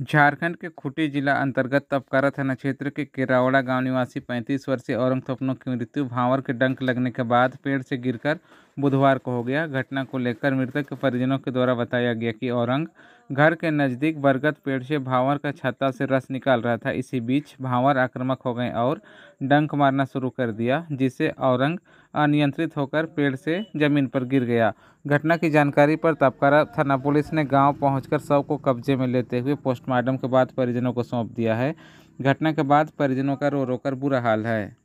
झारखंड के खूटी जिला अंतर्गत तपकारा थाना क्षेत्र के केरावड़ा गांव निवासी 35 वर्षीय औरंग थपनों की मृत्यु भावर के डंक लगने के बाद पेड़ से गिरकर बुधवार को हो गया घटना को लेकर मृतक के परिजनों के द्वारा बताया गया कि औरंग घर के नज़दीक बरगद पेड़ से भावर का छत्ता से रस निकाल रहा था इसी बीच भावर आक्रामक हो गए और डंक मारना शुरू कर दिया जिससे औरंग अनियंत्रित होकर पेड़ से जमीन पर गिर गया घटना की जानकारी पर तपकारा थाना पुलिस ने गांव पहुंचकर सब को कब्जे में लेते हुए पोस्टमार्टम के बाद परिजनों को सौंप दिया है घटना के बाद परिजनों का रो रो कर बुरा हाल है